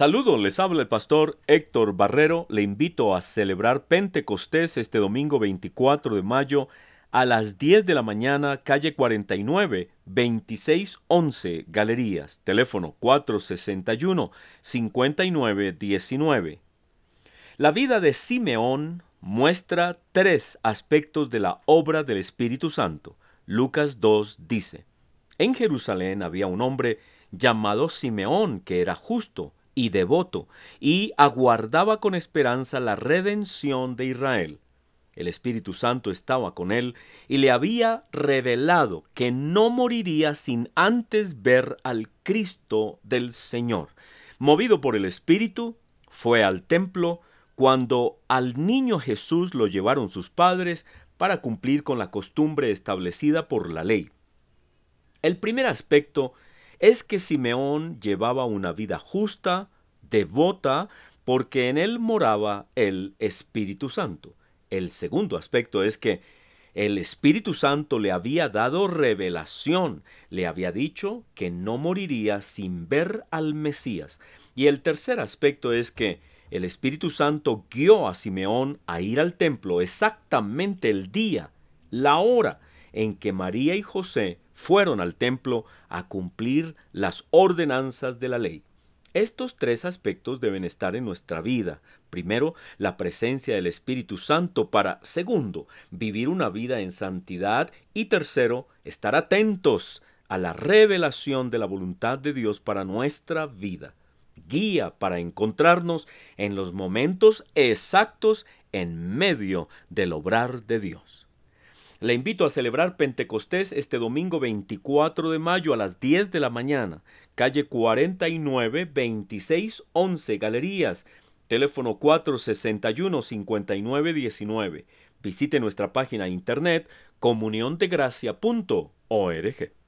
Saludos, les habla el pastor Héctor Barrero. Le invito a celebrar Pentecostés este domingo 24 de mayo a las 10 de la mañana, calle 49, 2611, Galerías, teléfono 461-5919. La vida de Simeón muestra tres aspectos de la obra del Espíritu Santo. Lucas 2 dice, En Jerusalén había un hombre llamado Simeón que era justo y devoto, y aguardaba con esperanza la redención de Israel. El Espíritu Santo estaba con él y le había revelado que no moriría sin antes ver al Cristo del Señor. Movido por el Espíritu, fue al templo cuando al niño Jesús lo llevaron sus padres para cumplir con la costumbre establecida por la ley. El primer aspecto es que Simeón llevaba una vida justa, devota, porque en él moraba el Espíritu Santo. El segundo aspecto es que el Espíritu Santo le había dado revelación, le había dicho que no moriría sin ver al Mesías. Y el tercer aspecto es que el Espíritu Santo guió a Simeón a ir al templo exactamente el día, la hora, en que María y José fueron al templo a cumplir las ordenanzas de la ley. Estos tres aspectos deben estar en nuestra vida. Primero, la presencia del Espíritu Santo para, segundo, vivir una vida en santidad y tercero, estar atentos a la revelación de la voluntad de Dios para nuestra vida. Guía para encontrarnos en los momentos exactos en medio del obrar de Dios. La invito a celebrar Pentecostés este domingo 24 de mayo a las 10 de la mañana, calle 49 26 11 Galerías, teléfono 461 5919. Visite nuestra página internet comuniondegracia.org.